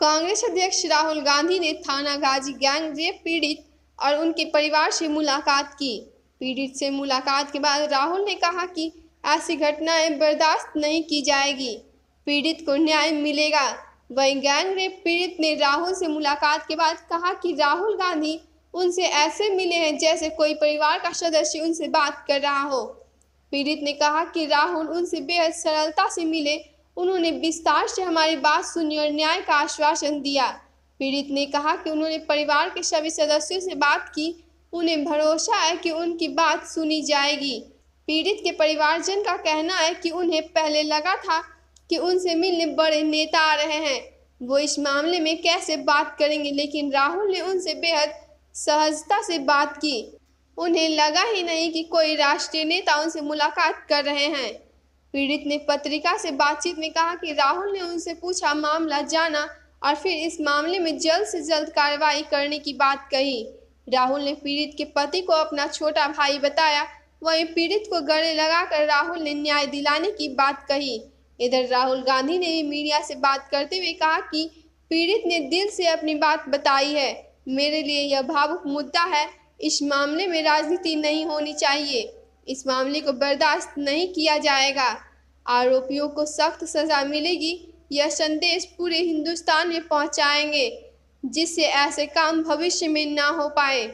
कांग्रेस अध्यक्ष राहुल गांधी ने थाना गाजी गैंग रेप पीड़ित और उनके परिवार से मुलाकात की पीड़ित से मुलाकात के बाद राहुल ने कहा कि ऐसी घटनाएं बर्दाश्त नहीं की जाएगी पीड़ित को न्याय मिलेगा वहीं गैंग रेप पीड़ित ने राहुल से मुलाकात के बाद कहा कि राहुल गांधी उनसे ऐसे मिले हैं जैसे कोई परिवार का सदस्य उनसे बात कर रहा हो पीड़ित ने कहा कि राहुल उनसे बेहद सरलता से मिले उन्होंने विस्तार से हमारी बात सुनी और न्याय का आश्वासन दिया पीड़ित ने कहा कि उन्होंने परिवार के सभी सदस्यों से बात की उन्हें भरोसा है कि उनकी बात सुनी जाएगी पीड़ित के परिवारजन का कहना है कि उन्हें पहले लगा था कि उनसे मिलने बड़े नेता आ रहे हैं वो इस मामले में कैसे बात करेंगे लेकिन राहुल ने उनसे बेहद सहजता से बात की उन्हें लगा ही नहीं कि कोई राष्ट्रीय नेता उनसे मुलाकात कर रहे हैं पीड़ित ने पत्रिका से बातचीत में कहा कि राहुल ने उनसे पूछा मामला जाना और फिर इस मामले में जल्द से जल्द कार्रवाई करने की बात कही राहुल ने पीड़ित के पति को अपना छोटा भाई बताया वहीं पीड़ित को गले लगाकर राहुल ने न्याय दिलाने की बात कही इधर राहुल गांधी ने भी मीडिया से बात करते हुए कहा कि पीड़ित ने दिल से अपनी बात बताई है मेरे लिए यह भावुक मुद्दा है इस मामले में राजनीति नहीं होनी चाहिए इस मामले को बर्दाश्त नहीं किया जाएगा आरोपियों को सख्त सज़ा मिलेगी यह संदेश पूरे हिंदुस्तान में पहुंचाएंगे जिससे ऐसे काम भविष्य में ना हो पाए